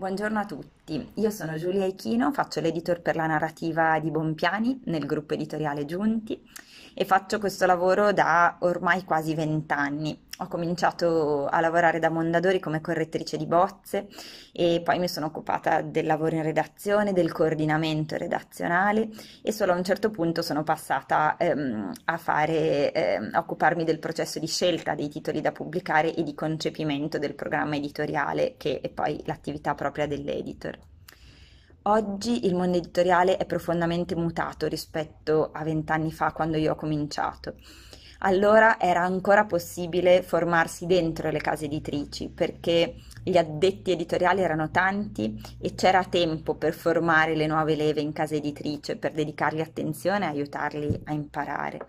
Buongiorno a tutti, io sono Giulia Echino, faccio l'editor per la narrativa di Bompiani nel gruppo editoriale Giunti e faccio questo lavoro da ormai quasi vent'anni ho cominciato a lavorare da Mondadori come correttrice di bozze e poi mi sono occupata del lavoro in redazione, del coordinamento redazionale e solo a un certo punto sono passata ehm, a, fare, ehm, a occuparmi del processo di scelta dei titoli da pubblicare e di concepimento del programma editoriale che è poi l'attività propria dell'editor. Oggi il mondo editoriale è profondamente mutato rispetto a vent'anni fa quando io ho cominciato allora era ancora possibile formarsi dentro le case editrici perché gli addetti editoriali erano tanti e c'era tempo per formare le nuove leve in casa editrice, per dedicargli attenzione e aiutarli a imparare.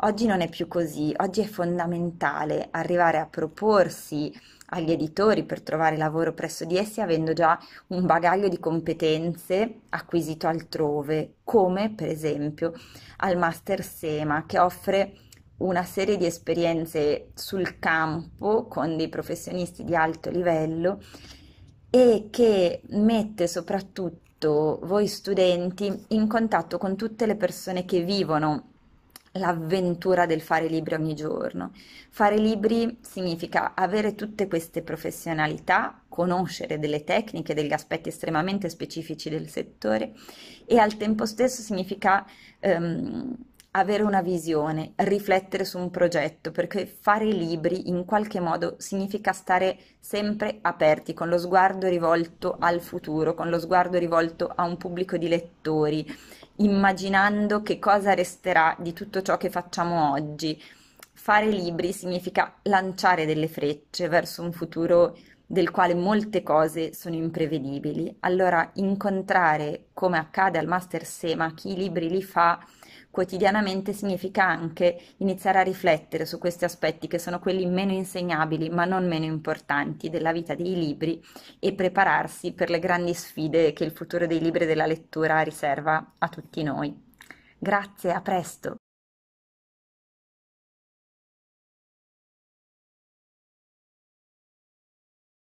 Oggi non è più così, oggi è fondamentale arrivare a proporsi agli editori per trovare lavoro presso di essi avendo già un bagaglio di competenze acquisito altrove, come per esempio al Master Sema che offre una serie di esperienze sul campo con dei professionisti di alto livello e che mette soprattutto voi studenti in contatto con tutte le persone che vivono l'avventura del fare libri ogni giorno. Fare libri significa avere tutte queste professionalità, conoscere delle tecniche, degli aspetti estremamente specifici del settore e al tempo stesso significa ehm, avere una visione, riflettere su un progetto, perché fare libri in qualche modo significa stare sempre aperti, con lo sguardo rivolto al futuro, con lo sguardo rivolto a un pubblico di lettori, immaginando che cosa resterà di tutto ciò che facciamo oggi. Fare libri significa lanciare delle frecce verso un futuro del quale molte cose sono imprevedibili. Allora incontrare, come accade al Master Sema, chi i libri li fa quotidianamente significa anche iniziare a riflettere su questi aspetti che sono quelli meno insegnabili ma non meno importanti della vita dei libri e prepararsi per le grandi sfide che il futuro dei libri e della lettura riserva a tutti noi. Grazie, a presto!